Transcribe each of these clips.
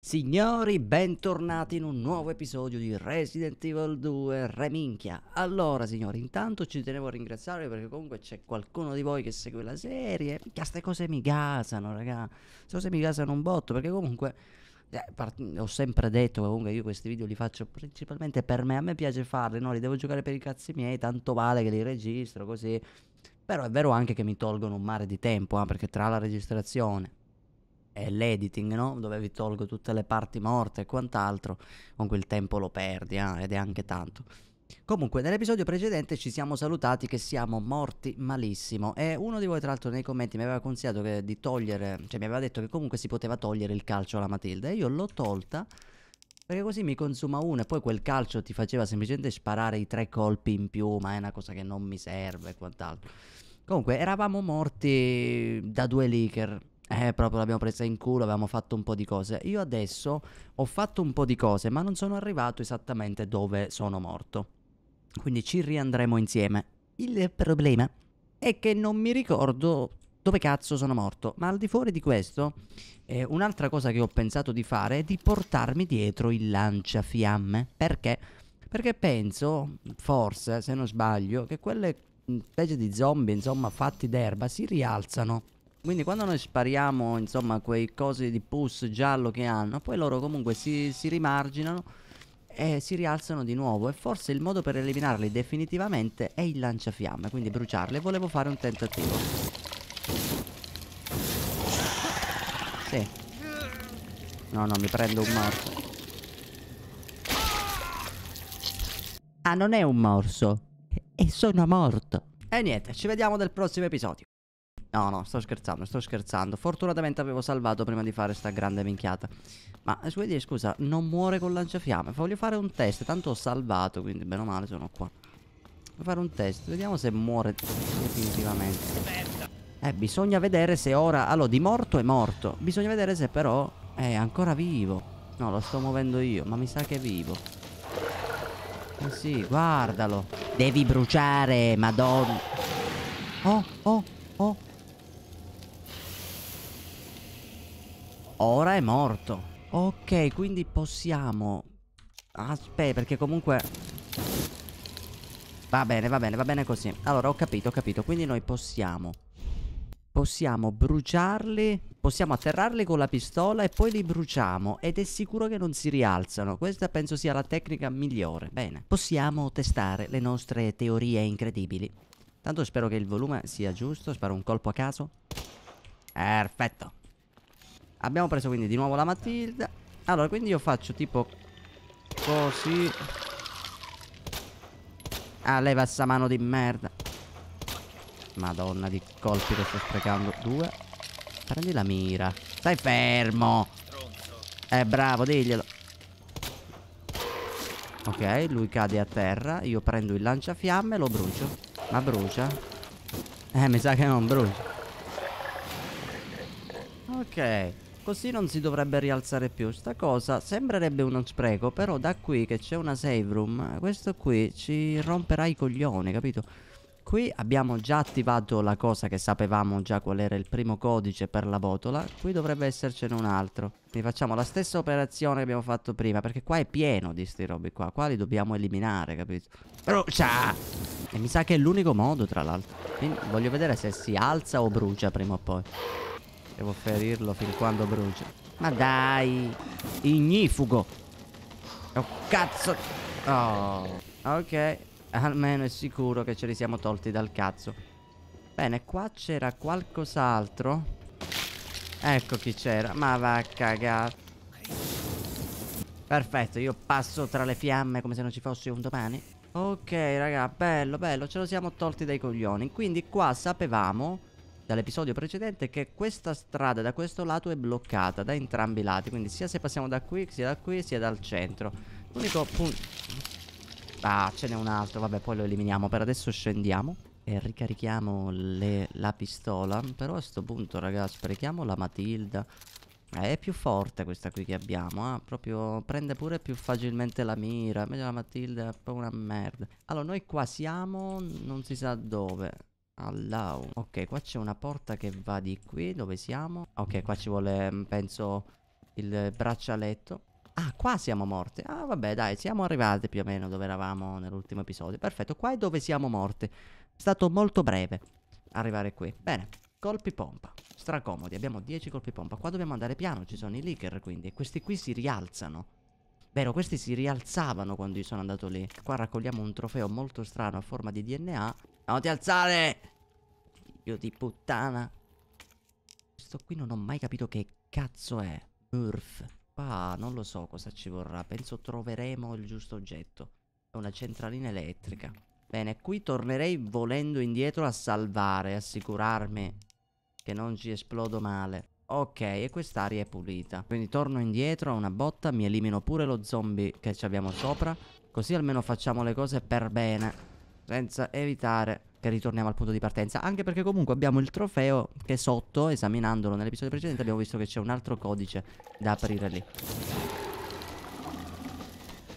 Signori, bentornati in un nuovo episodio di Resident Evil 2 Reminchia. Allora, signori, intanto ci tenevo a ringraziarvi perché comunque c'è qualcuno di voi che segue la serie. Mica queste cose mi casano raga. Queste cose mi casano un botto perché comunque eh, ho sempre detto che comunque io questi video li faccio principalmente per me. A me piace farli, no? Li devo giocare per i cazzi miei, tanto vale che li registro così. Però è vero anche che mi tolgono un mare di tempo, eh, perché tra la registrazione è l'editing, no? dove vi tolgo tutte le parti morte e quant'altro, Comunque il tempo lo perdi eh? ed è anche tanto. Comunque, nell'episodio precedente ci siamo salutati che siamo morti malissimo e uno di voi tra l'altro nei commenti mi aveva consigliato che, di togliere, cioè mi aveva detto che comunque si poteva togliere il calcio alla Matilda e io l'ho tolta perché così mi consuma uno e poi quel calcio ti faceva semplicemente sparare i tre colpi in più, ma è una cosa che non mi serve e quant'altro. Comunque, eravamo morti da due leaker eh, proprio l'abbiamo presa in culo, avevamo fatto un po' di cose. Io adesso ho fatto un po' di cose, ma non sono arrivato esattamente dove sono morto. Quindi ci riandremo insieme. Il problema è che non mi ricordo dove cazzo sono morto. Ma al di fuori di questo, eh, un'altra cosa che ho pensato di fare è di portarmi dietro il lanciafiamme. Perché? Perché penso, forse, se non sbaglio, che quelle mm, specie di zombie, insomma, fatti d'erba, si rialzano quindi quando noi spariamo insomma quei cosi di pus giallo che hanno Poi loro comunque si, si rimarginano e si rialzano di nuovo e forse il modo per eliminarli definitivamente è il lanciafiamme quindi bruciarli volevo fare un tentativo sì no no mi prendo un morso ah non è un morso e sono morto e niente ci vediamo nel prossimo episodio No, no, sto scherzando, sto scherzando. Fortunatamente avevo salvato prima di fare sta grande minchiata. Ma eh, Swedish, scusa, non muore con lanciafiamme. Voglio fare un test, tanto ho salvato, quindi bene o male sono qua. Voglio fare un test, vediamo se muore definitivamente. Eh, bisogna vedere se ora... Allora, di morto è morto. Bisogna vedere se però è ancora vivo. No, lo sto muovendo io, ma mi sa che è vivo. Eh sì, guardalo. Devi bruciare, madonna. Oh, oh, oh. Ora è morto. Ok, quindi possiamo... Aspetta, perché comunque... Va bene, va bene, va bene così. Allora, ho capito, ho capito. Quindi noi possiamo... Possiamo bruciarli, possiamo atterrarli con la pistola e poi li bruciamo ed è sicuro che non si rialzano. Questa penso sia la tecnica migliore. Bene, possiamo testare le nostre teorie incredibili. Tanto spero che il volume sia giusto, sparo un colpo a caso. Perfetto. Abbiamo preso quindi di nuovo la Matilda Allora quindi io faccio tipo Così Ah leva sta mano di merda Madonna di colpi che sto sprecando Due Prendi la mira Stai fermo Eh bravo diglielo Ok lui cade a terra Io prendo il lanciafiamme e lo brucio Ma brucia? Eh mi sa che non brucia Ok Così non si dovrebbe rialzare più. Sta cosa sembrerebbe uno spreco, però da qui che c'è una save room, questo qui ci romperà i coglioni, capito? Qui abbiamo già attivato la cosa che sapevamo già qual era il primo codice per la botola. Qui dovrebbe essercene un altro. Quindi facciamo la stessa operazione che abbiamo fatto prima, perché qua è pieno di sti robi qua. Qua li dobbiamo eliminare, capito? Brucia! Cioè, e mi sa che è l'unico modo, tra l'altro. voglio vedere se si alza o brucia prima o poi. Devo ferirlo fin quando brucia. Ma dai! Ignifugo! Oh, cazzo! Oh. Ok, almeno è sicuro che ce li siamo tolti dal cazzo. Bene, qua c'era qualcos'altro. Ecco chi c'era. Ma va a cagare. Perfetto, io passo tra le fiamme come se non ci fosse un domani. Ok, raga, bello, bello. Ce lo siamo tolti dai coglioni. Quindi qua sapevamo dall'episodio precedente che questa strada da questo lato è bloccata da entrambi i lati quindi sia se passiamo da qui sia da qui sia dal centro l'unico punto ah ce n'è un altro vabbè poi lo eliminiamo per adesso scendiamo e ricarichiamo le... la pistola però a sto punto ragazzi sprechiamo la Matilda eh, è più forte questa qui che abbiamo, eh? proprio prende pure più facilmente la mira, invece la Matilda è proprio una merda. Allora, noi qua siamo, non si sa dove. Allow Ok qua c'è una porta che va di qui Dove siamo? Ok qua ci vuole mm, penso il braccialetto Ah qua siamo morte Ah vabbè dai siamo arrivate più o meno dove eravamo nell'ultimo episodio Perfetto qua è dove siamo morte È stato molto breve arrivare qui Bene Colpi pompa, stracomodi, abbiamo 10 colpi pompa Qua dobbiamo andare piano, ci sono i leaker quindi E questi qui si rialzano Vero, questi si rialzavano quando io sono andato lì. Qua raccogliamo un trofeo molto strano a forma di DNA. Andiamo ti alzare! Figlio di puttana. Questo qui non ho mai capito che cazzo è. Murph. Qua non lo so cosa ci vorrà. Penso troveremo il giusto oggetto. È una centralina elettrica. Bene, qui tornerei volendo indietro a salvare, assicurarmi che non ci esplodo male. Ok, e quest'aria è pulita. Quindi torno indietro a una botta, mi elimino pure lo zombie che ci abbiamo sopra. Così almeno facciamo le cose per bene. Senza evitare che ritorniamo al punto di partenza. Anche perché comunque abbiamo il trofeo che sotto, esaminandolo nell'episodio precedente, abbiamo visto che c'è un altro codice da aprire lì.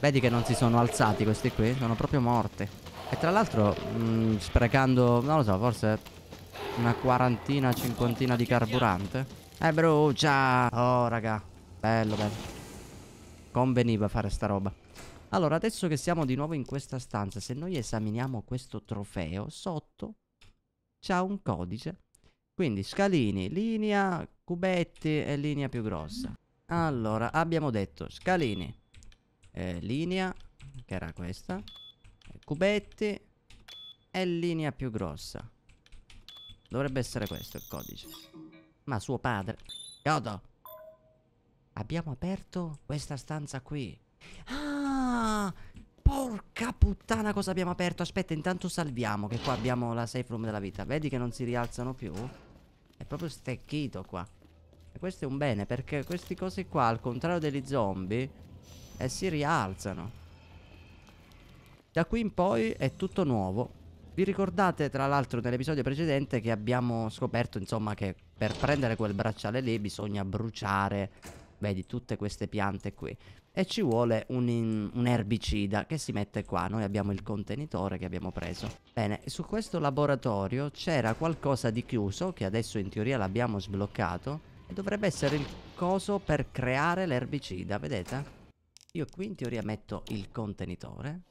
Vedi che non si sono alzati questi qui? Sono proprio morti. E tra l'altro, mm, sprecando, non lo so, forse una quarantina, cinquantina di carburante. E eh, brucia. Oh, raga. Bello, bello. Conveniva fare sta roba. Allora, adesso che siamo di nuovo in questa stanza, se noi esaminiamo questo trofeo, sotto c'è un codice. Quindi scalini, linea, cubetti e linea più grossa. Allora, abbiamo detto scalini, eh, linea, che era questa, eh, cubetti e linea più grossa. Dovrebbe essere questo il codice ma suo padre... Yodo! Abbiamo aperto questa stanza qui. Ah! Porca puttana cosa abbiamo aperto Aspetta intanto salviamo Che qua abbiamo la safe room della vita Vedi che non si rialzano più È proprio stecchito qua E questo è un bene perché questi cose qua Al contrario degli zombie eh, Si rialzano Da qui in poi è tutto nuovo vi ricordate tra l'altro nell'episodio precedente che abbiamo scoperto insomma che per prendere quel bracciale lì bisogna bruciare, vedi, tutte queste piante qui. E ci vuole un, in, un, erbicida che si mette qua, noi abbiamo il contenitore che abbiamo preso. Bene, su questo laboratorio c'era qualcosa di chiuso che adesso in teoria l'abbiamo sbloccato e dovrebbe essere il coso per creare l'erbicida, vedete? Io qui in teoria metto il contenitore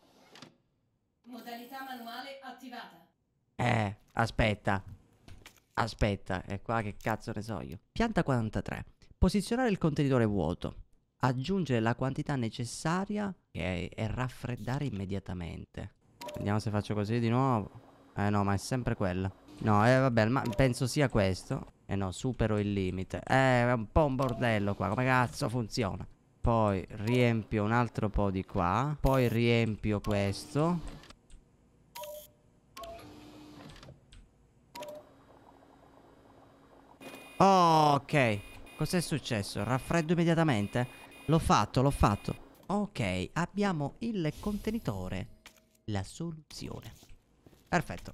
Modalità manuale attivata. Eh, aspetta. Aspetta, è qua che cazzo ne so io. Pianta 43. Posizionare il contenitore vuoto. Aggiungere la quantità necessaria e, e raffreddare immediatamente. Vediamo se faccio così di nuovo. Eh no, ma è sempre quella. No, eh vabbè, ma penso sia questo. Eh no, supero il limite. Eh, è un po' un bordello qua. Come cazzo funziona? Poi riempio un altro po' di qua. Poi riempio questo. Oh, ok. Cos'è successo? Raffreddo immediatamente? L'ho fatto, l'ho fatto. Ok, abbiamo il contenitore. La soluzione. Perfetto.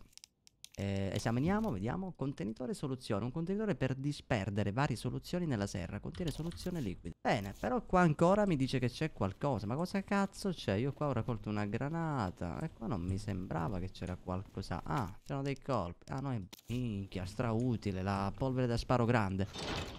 Eh, esaminiamo, vediamo, contenitore soluzione, un contenitore per disperdere varie soluzioni nella serra, contiene soluzione liquida. Bene, però qua ancora mi dice che c'è qualcosa, ma cosa cazzo c'è? Io qua ho raccolto una granata e qua non mi sembrava che c'era qualcosa. Ah, c'erano dei colpi. Ah no, è minchia, strautile, la polvere da sparo grande.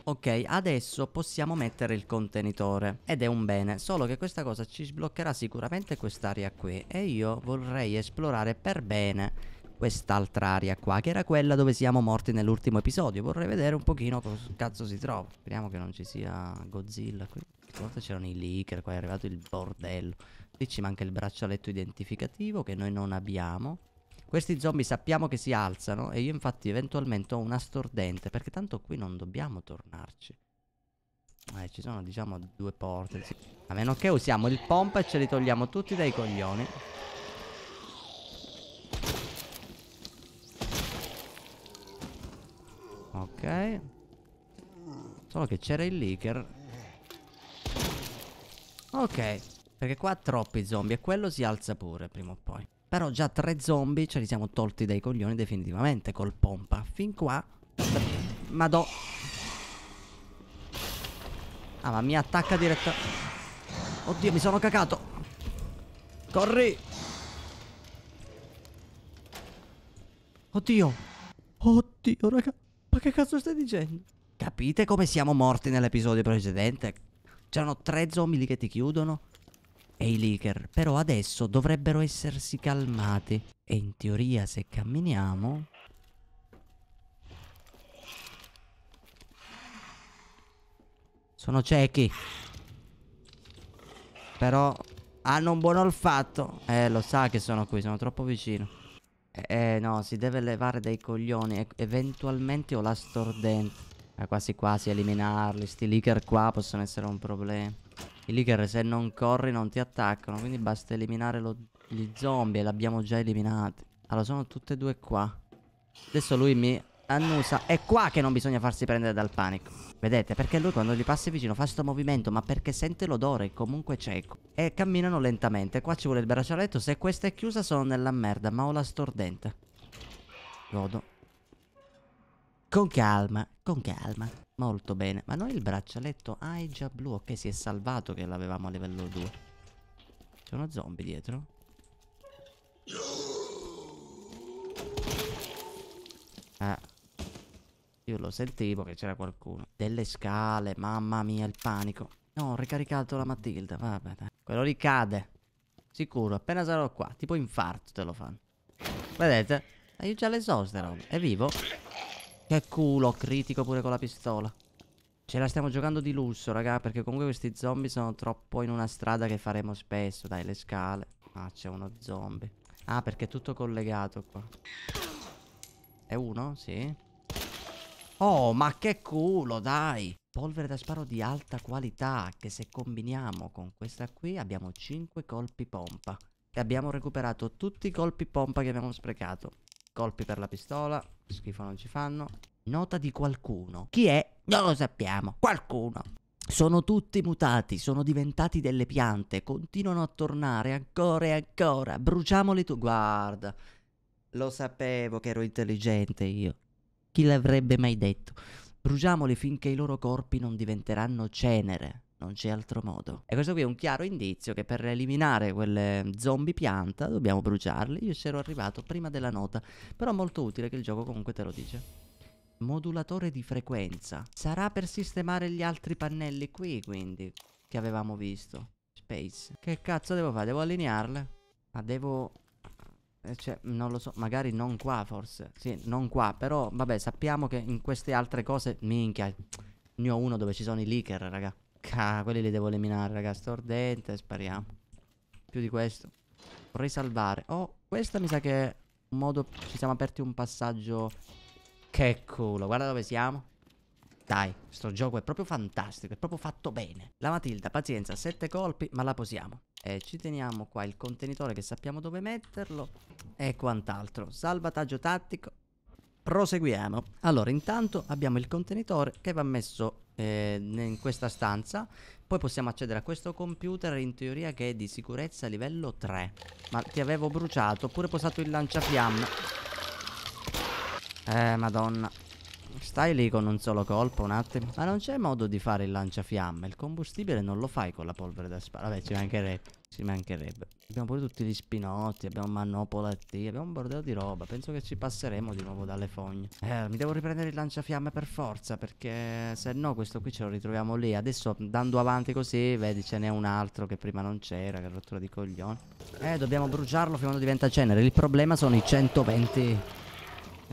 Ok, adesso possiamo mettere il contenitore ed è un bene, solo che questa cosa ci sbloccherà sicuramente quest'area qui e io vorrei esplorare per bene quest'altra area qua Che era quella dove siamo morti nell'ultimo episodio Vorrei vedere un pochino cosa cazzo si trova Speriamo che non ci sia Godzilla qui Forse c'erano i leaker, qua è arrivato il bordello Qui ci manca il braccialetto identificativo che noi non abbiamo questi zombie sappiamo che si alzano e io infatti eventualmente ho una stordente perché tanto qui non dobbiamo tornarci. Eh, ci sono diciamo due porte. A meno che usiamo il pompa e ce li togliamo tutti dai coglioni. Ok Solo che c'era il leaker Ok Perché qua troppi zombie E quello si alza pure prima o poi Però già tre zombie ce li siamo tolti dai coglioni definitivamente col pompa Fin qua Madò Ah ma mi attacca diretta Oddio mi sono cacato Corri Oddio Oddio raga che cazzo stai dicendo? Capite come siamo morti nell'episodio precedente? C'erano tre zombie lì che ti chiudono e i leaker, però adesso dovrebbero essersi calmati. E in teoria se camminiamo... Sono ciechi. Però hanno un buon olfatto. Eh, lo sa che sono qui, sono troppo vicino. Eh no, si deve levare dai coglioni. E eventualmente ho la stordente. Eh, quasi quasi eliminarli. Sti leaker qua possono essere un problema. I leaker se non corri non ti attaccano. Quindi basta eliminare lo, gli zombie. E L'abbiamo già eliminati. Allora sono tutte e due qua. Adesso lui mi annusa. È qua che non bisogna farsi prendere dal panico. Vedete, perché lui quando gli passi vicino fa questo movimento, ma perché sente l'odore, comunque cieco. E camminano lentamente. Qua ci vuole il braccialetto. Se questa è chiusa sono nella merda, ma ho la stordente. Godo. Con calma, con calma. Molto bene. Ma noi il braccialetto... Ah, è già blu. Ok, si è salvato che l'avevamo a livello 2. C'è uno zombie dietro. Ah, io lo sentivo che c'era qualcuno. Delle scale, mamma mia, il panico. No, ho ricaricato la Matilda, vabbè. Dai. Quello cade. Sicuro, appena sarò qua. Tipo infarto te lo fanno. Vedete? Aiuta le soste, roba. È vivo? Che culo, critico pure con la pistola. Ce la stiamo giocando di lusso, raga, perché comunque questi zombie sono troppo in una strada che faremo spesso. Dai, le scale. Ah, c'è uno zombie. Ah, perché è tutto collegato qua. È uno? Sì. Oh, ma che culo, dai! Polvere da sparo di alta qualità, che se combiniamo con questa qui abbiamo 5 colpi pompa. E abbiamo recuperato tutti i colpi pompa che abbiamo sprecato. Colpi per la pistola, schifo non ci fanno. Nota di qualcuno. Chi è? Non lo sappiamo. Qualcuno. Sono tutti mutati, sono diventati delle piante, continuano a tornare ancora e ancora. Bruciamoli tu. Guarda, lo sapevo che ero intelligente io. Chi l'avrebbe mai detto? Bruciamoli finché i loro corpi non diventeranno cenere. Non c'è altro modo. E questo qui è un chiaro indizio che per eliminare quel zombie pianta dobbiamo bruciarli. Io c'ero arrivato prima della nota, però molto utile che il gioco comunque te lo dice. Modulatore di frequenza. Sarà per sistemare gli altri pannelli qui, quindi, che avevamo visto. Space. Che cazzo devo fare? Devo allinearle? Ma devo eh, cioè, non lo so, magari non qua forse. Sì, non qua, però vabbè, sappiamo che in queste altre cose, minchia, ne ho uno dove ci sono i leaker, raga. Cà, quelli li devo eliminare, raga. stordente, spariamo. Più di questo. Vorrei salvare. Oh, questa mi sa che è un modo... Ci siamo aperti un passaggio... Che culo, guarda dove siamo. Dai, sto gioco è proprio fantastico, è proprio fatto bene. La Matilda, pazienza, sette colpi, ma la posiamo. E eh, ci teniamo qua il contenitore che sappiamo dove metterlo e quant'altro. Salvataggio tattico. Proseguiamo. Allora, intanto abbiamo il contenitore che va messo eh, in questa stanza. Poi possiamo accedere a questo computer in teoria che è di sicurezza livello 3. Ma ti avevo bruciato, oppure posato il lanciafiamme. Eh, madonna. Stai lì con un solo colpo un attimo. Ma non c'è modo di fare il lanciafiamme. Il combustibile non lo fai con la polvere da spara. Vabbè, ci mancherebbe. Ci mancherebbe. Abbiamo pure tutti gli spinotti, abbiamo manopola T, abbiamo un bordello di roba. Penso che ci passeremo di nuovo dalle fogne. Eh, mi devo riprendere il lanciafiamme per forza, perché se no questo qui ce lo ritroviamo lì. Adesso andando avanti così, vedi, ce n'è un altro che prima non c'era, che rottura di coglione. Eh, dobbiamo bruciarlo fino a quando diventa cenere. Il problema sono i 120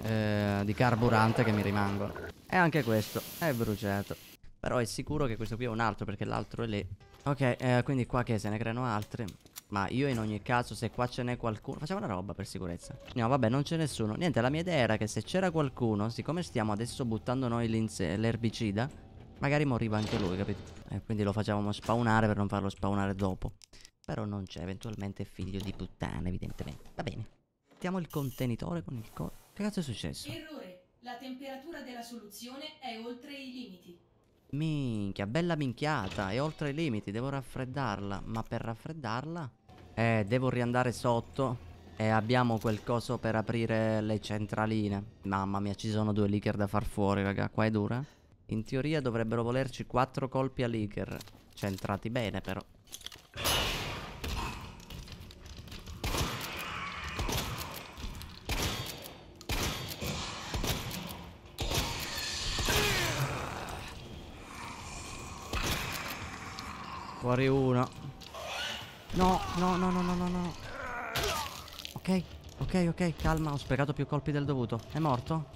eh, di carburante che mi rimangono. E anche questo è bruciato. Però è sicuro che questo qui è un altro perché l'altro è lì. Ok, eh, quindi qua che se ne creano altri. Ma io in ogni caso se qua ce n'è qualcuno Facciamo una roba per sicurezza No vabbè non c'è nessuno Niente la mia idea era che se c'era qualcuno Siccome stiamo adesso buttando noi l'erbicida Magari moriva anche lui capito E eh, quindi lo facevamo spawnare per non farlo spawnare dopo Però non c'è eventualmente figlio di puttana evidentemente Va bene Mettiamo il contenitore con il corpo che cazzo è successo? Errore. La temperatura della soluzione è oltre i limiti. Minchia, bella minchiata. È oltre i limiti. Devo raffreddarla. Ma per raffreddarla... Eh, devo riandare sotto. E abbiamo quel coso per aprire le centraline. Mamma mia, ci sono due leaker da far fuori, raga. Qua è dura. Eh. In teoria dovrebbero volerci quattro colpi a leaker. Centrati bene, però. fare una No, no, no, no, no, no, Ok, ok, ok, calma Ho sprecato più colpi del dovuto È morto?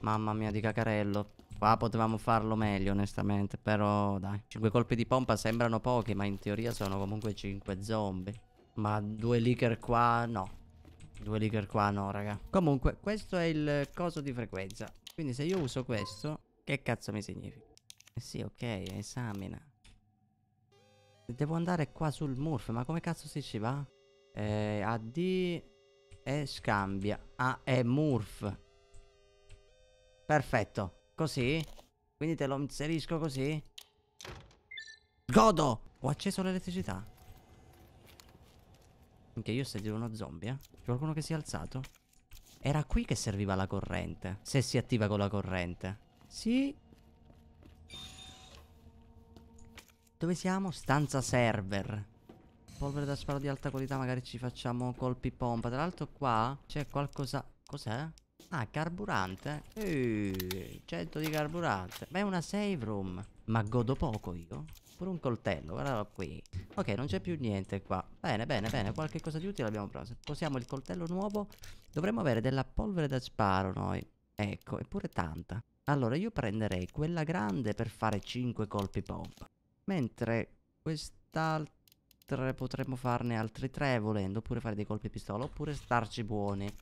Mamma mia di cacarello Qua potevamo farlo meglio onestamente Però dai 5 colpi di pompa sembrano pochi Ma in teoria sono comunque 5 zombie Ma due leaker qua no Due leaker qua no raga Comunque questo è il coso di frequenza Quindi se io uso questo Che cazzo mi significa? sì, ok, esamina. Devo andare qua sul Murph, ma come cazzo si ci va? Eh, AD e scambia. Ah, è Murph. Perfetto. Così? Quindi te lo inserisco così? Godo! Ho acceso l'elettricità. Anche io sentito uno zombie, eh? C'è qualcuno che si è alzato? Era qui che serviva la corrente. Se si attiva con la corrente. Sì, Dove siamo? Stanza server. Polvere da sparo di alta qualità, magari ci facciamo colpi pompa. Tra l'altro qua c'è qualcosa... Cos'è? Ah, carburante. Eeeh, 100 di carburante. Ma è una save room. Ma godo poco io. Pure un coltello, guardalo qui. Ok, non c'è più niente qua. Bene, bene, bene. Qualche cosa di utile abbiamo preso. Posiamo il coltello nuovo. Dovremmo avere della polvere da sparo noi. Ecco, eppure tanta. Allora, io prenderei quella grande per fare 5 colpi pompa. Mentre quest'altra potremmo farne altri tre volendo, oppure fare dei colpi di pistola, oppure starci buoni.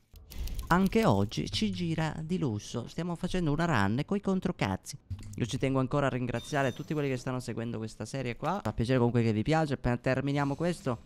Anche oggi ci gira di lusso, stiamo facendo una run coi controcazzi. Io ci tengo ancora a ringraziare tutti quelli che stanno seguendo questa serie qua. Fa piacere comunque che vi piace, appena terminiamo questo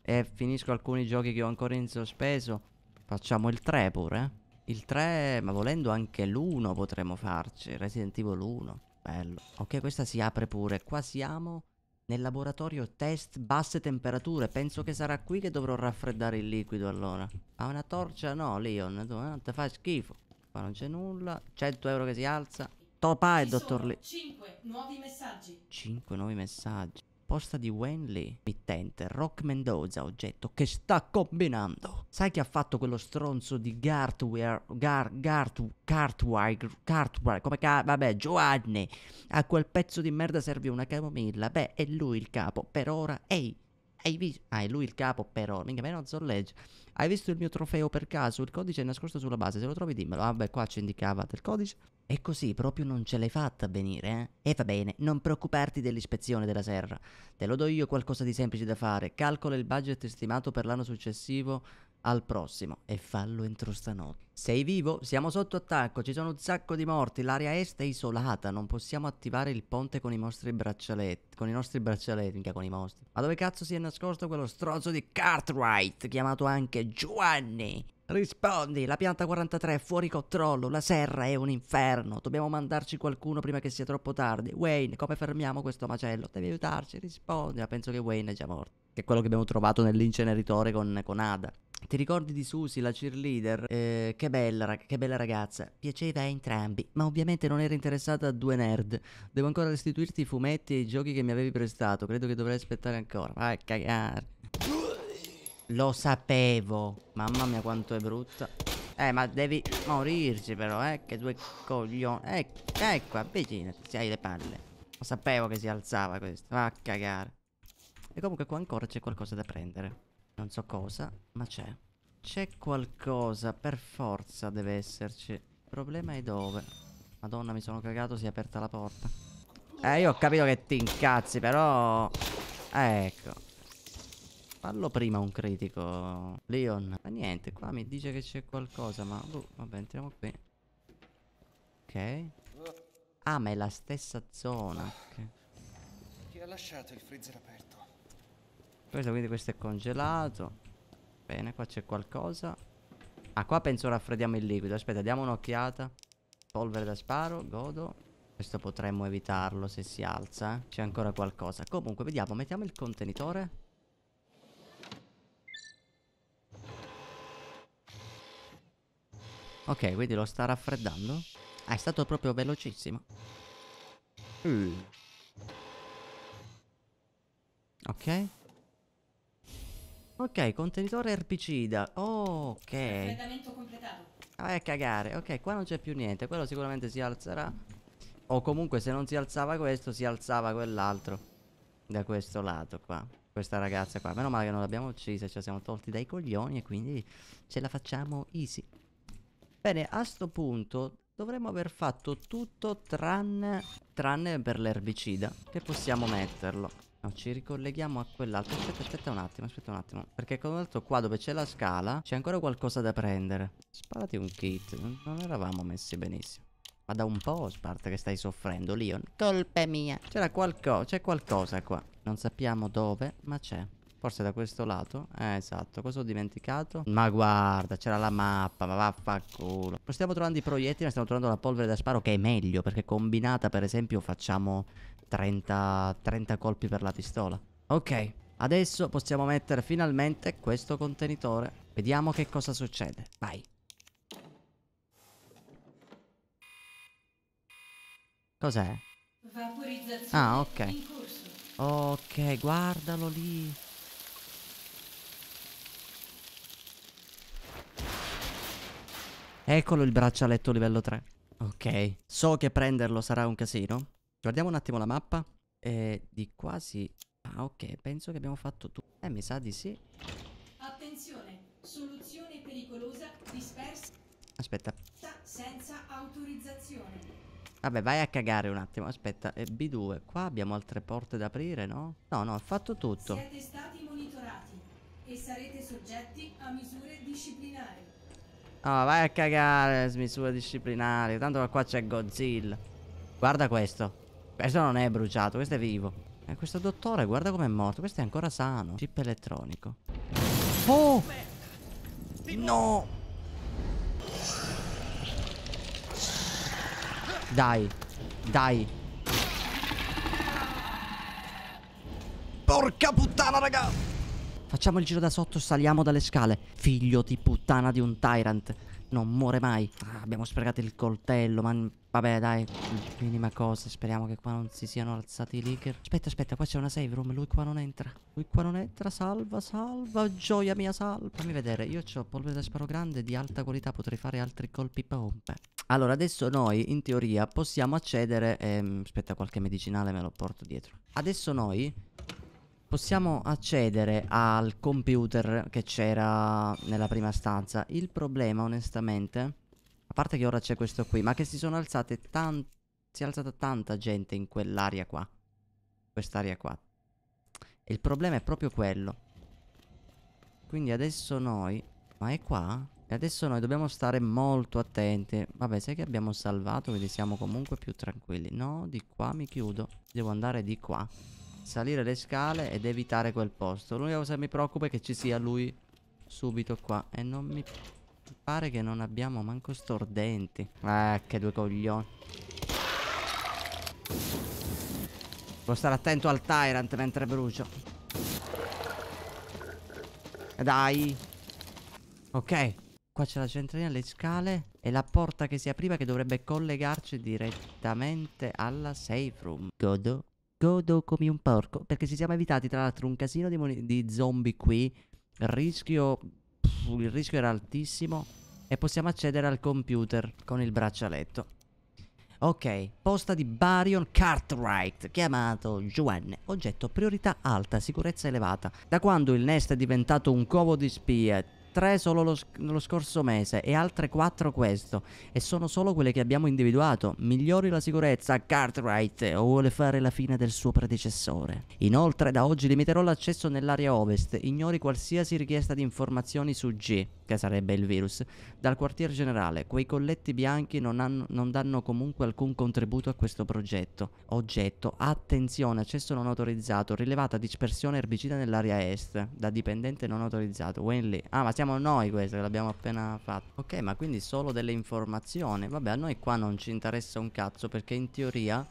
e finisco alcuni giochi che ho ancora in sospeso. Facciamo il 3 pure, eh. Il 3, ma volendo anche l'1 potremmo farci, Resident Evil 1. Bello. Ok, questa si apre pure. Qua siamo nel laboratorio test basse temperature. Penso che sarà qui che dovrò raffreddare il liquido allora. Ha una torcia? No, Leon. Tu non eh, ti fa schifo. Qua non c'è nulla. 100 euro che si alza. Topa e dottor Lee. 5 nuovi messaggi. 5 nuovi messaggi posta di Wenley, mittente, Rock Mendoza, oggetto, che sta combinando. Sai che ha fatto quello stronzo di Gartware, Gar, Gart, Cartwire, Cartwire, come ca... vabbè, Giovanni, a quel pezzo di merda serve una camomilla, beh, è lui il capo, per ora, ehi, hai visto? Ah, è lui il capo, però. Minchia, meno non Hai visto il mio trofeo per caso? Il codice è nascosto sulla base. Se lo trovi, dimmelo. Ah, beh, qua ci indicava del codice. E così proprio non ce l'hai fatta a venire, eh? E va bene, non preoccuparti dell'ispezione della serra. Te lo do io qualcosa di semplice da fare. Calcola il budget stimato per l'anno successivo al prossimo e fallo entro stanotte. Sei vivo? Siamo sotto attacco, ci sono un sacco di morti, l'area est è isolata, non possiamo attivare il ponte con i nostri braccialetti, con i nostri braccialetti, mica con i mostri. Ma dove cazzo si è nascosto quello strozzo di Cartwright, chiamato anche Giovanni? Rispondi, la pianta 43 è fuori controllo, la serra è un inferno, dobbiamo mandarci qualcuno prima che sia troppo tardi. Wayne, come fermiamo questo macello? Devi aiutarci, rispondi. Ma penso che Wayne è già morto. Che è quello che abbiamo trovato nell'inceneritore con, con Ada. Ti ricordi di Susie, la cheerleader? Eh, che, bella, rag- che bella ragazza. Piaceva a entrambi, ma ovviamente non era interessata a due nerd. Devo ancora restituirti i fumetti e i giochi che mi avevi prestato. Credo che dovrei aspettare ancora. Vai a cagare. Lo sapevo. Mamma mia quanto è brutta. Eh, ma devi morirci però, eh. Che due coglioni. Eh, ecco, avvicinati. Se hai le palle. Lo sapevo che si alzava questo. Va a cagare. E comunque qua ancora c'è qualcosa da prendere. Non so cosa, ma c'è. C'è qualcosa, per forza deve esserci. Il problema è dove. Madonna, mi sono cagato, si è aperta la porta. Eh, io ho capito che ti incazzi, però... Ecco. Fallo prima un critico, Leon. Ma niente, qua mi dice che c'è qualcosa, ma... Uh, vabbè, entriamo qui. Ok. Ah, ma è la stessa zona. Okay. Chi ha lasciato il freezer aperto? Questo, quindi questo è congelato. Bene, qua c'è qualcosa. Ah, qua penso raffreddiamo il liquido. Aspetta, diamo un'occhiata. Polvere da sparo, godo. Questo potremmo evitarlo se si alza. Eh? C'è ancora qualcosa. Comunque, vediamo, mettiamo il contenitore. Ok, quindi lo sta raffreddando. Ah, è stato proprio velocissimo. Mm. Ok. Ok, contenitore erbicida. Oh, ok. Raffreddamento completato. Ah, è cagare. Ok, qua non c'è più niente. Quello sicuramente si alzerà. O comunque se non si alzava questo, si alzava quell'altro. Da questo lato qua. Questa ragazza qua. Meno male che non l'abbiamo uccisa. Ci cioè siamo tolti dai coglioni e quindi ce la facciamo easy. Bene, a sto punto dovremmo aver fatto tutto tranne, tranne per l'erbicida, che possiamo metterlo. No, ci ricolleghiamo a quell'altro. Aspetta, aspetta un attimo, aspetta un attimo. Perché con l'altro qua dove c'è la scala c'è ancora qualcosa da prendere. Sparati un kit, non eravamo messi benissimo. Ma da un po', Sparta, che stai soffrendo, Leon. Colpa mia. C'era qualcosa, c'è qualcosa qua. Non sappiamo dove, ma c'è. Forse da questo lato Eh esatto Cosa ho dimenticato? Ma guarda C'era la mappa Ma vaffanculo Non stiamo trovando i proiettili Ma stiamo trovando la polvere da sparo Che è meglio Perché combinata per esempio Facciamo 30, 30 colpi per la pistola Ok Adesso possiamo mettere finalmente questo contenitore Vediamo che cosa succede Vai Cos'è? Ah ok Ok guardalo lì Eccolo il braccialetto livello 3. Ok. So che prenderlo sarà un casino. Guardiamo un attimo la mappa. Eh, di quasi... Ah, ok. Penso che abbiamo fatto tutto. Eh, mi sa di sì. Attenzione. Soluzione pericolosa dispersa. Aspetta. Senza autorizzazione. Vabbè, vai a cagare un attimo. Aspetta, eh, e B2. Qua abbiamo altre porte da aprire, no? No, no, ho fatto tutto. Siete stati monitorati e sarete soggetti a misure disciplinari. Oh, vai a cagare smisura disciplinare. Tanto qua c'è Godzilla. Guarda questo. Questo non è bruciato, questo è vivo. E eh, questo dottore, guarda com'è morto. Questo è ancora sano. Chip elettronico. Oh! No! Dai. Dai. Porca puttana, raga! Facciamo il giro da sotto, saliamo dalle scale. Figlio di puttana di un tyrant. Non muore mai. Ah, abbiamo sprecato il coltello, ma... Vabbè, dai, minima cosa. Speriamo che qua non si siano alzati i leaker. Aspetta, aspetta, qua c'è una save room. Lui qua non entra. Lui qua non entra. Salva, salva. Oh, gioia mia, salva. Fammi vedere. Io ho polvere da sparo grande di alta qualità. Potrei fare altri colpi pompe. Allora, adesso noi, in teoria, possiamo accedere... Ehm, aspetta, qualche medicinale me lo porto dietro. Adesso noi possiamo accedere al computer che c'era nella prima stanza. Il problema, onestamente, a parte che ora c'è questo qui, ma che si sono alzate tante... Si è alzata tanta gente in quell'area qua. Quest'area qua. E il problema è proprio quello. Quindi adesso noi... Ma è qua? E adesso noi dobbiamo stare molto attenti. Vabbè, sai che abbiamo salvato, quindi siamo comunque più tranquilli. No, di qua mi chiudo. Devo andare di qua salire le scale ed evitare quel posto. L'unica cosa che mi preoccupa è che ci sia lui subito qua. E non mi pare che non abbiamo manco stordenti. Eh, che due coglioni. Devo stare attento al Tyrant mentre brucio. Dai. Ok. Qua c'è la centralina, le scale e la porta che si apriva che dovrebbe collegarci direttamente alla safe room. Godo godo come un porco. Perché ci siamo evitati, tra l'altro, un casino di, di zombie qui. Il rischio. Pff, il rischio era altissimo. E possiamo accedere al computer con il braccialetto. Ok, posta di Barion Cartwright, chiamato Joanne. oggetto priorità alta, sicurezza elevata. Da quando il Nest è diventato un covo di spie, 3 solo lo, lo, scorso mese e altre 4 questo. E sono solo quelle che abbiamo individuato. Migliori la sicurezza, Cartwright o vuole fare la fine del suo predecessore. Inoltre da oggi limiterò l'accesso nell'area ovest, ignori qualsiasi richiesta di informazioni su G, che sarebbe il virus, dal quartier generale. Quei colletti bianchi non, hanno, non danno comunque alcun contributo a questo progetto. Oggetto, attenzione, accesso non autorizzato, rilevata dispersione erbicida nell'area est, da dipendente non autorizzato. Wenley. Ah, ma siamo inventiamo noi questo, che l'abbiamo appena fatto. Ok, ma quindi solo delle informazioni. Vabbè, a noi qua non ci interessa un cazzo perché in teoria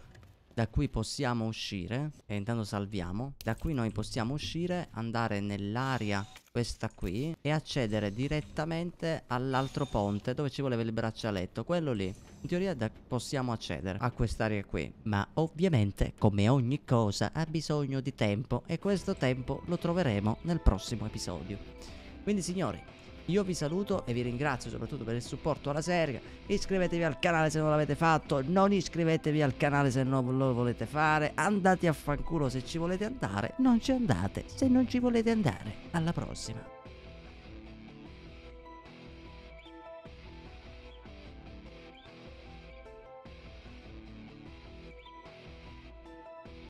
da qui possiamo uscire e intanto salviamo da qui noi possiamo uscire andare nell'area questa qui e accedere direttamente all'altro ponte dove ci voleva il braccialetto quello lì in teoria possiamo accedere a quest'area qui ma ovviamente come ogni cosa ha bisogno di tempo e questo tempo lo troveremo nel prossimo episodio quindi signori, io vi saluto e vi ringrazio soprattutto per il supporto alla serie. Iscrivetevi al canale se non l'avete fatto, non iscrivetevi al canale se non lo volete fare. Andate a fanculo se ci volete andare, non ci andate se non ci volete andare. Alla prossima.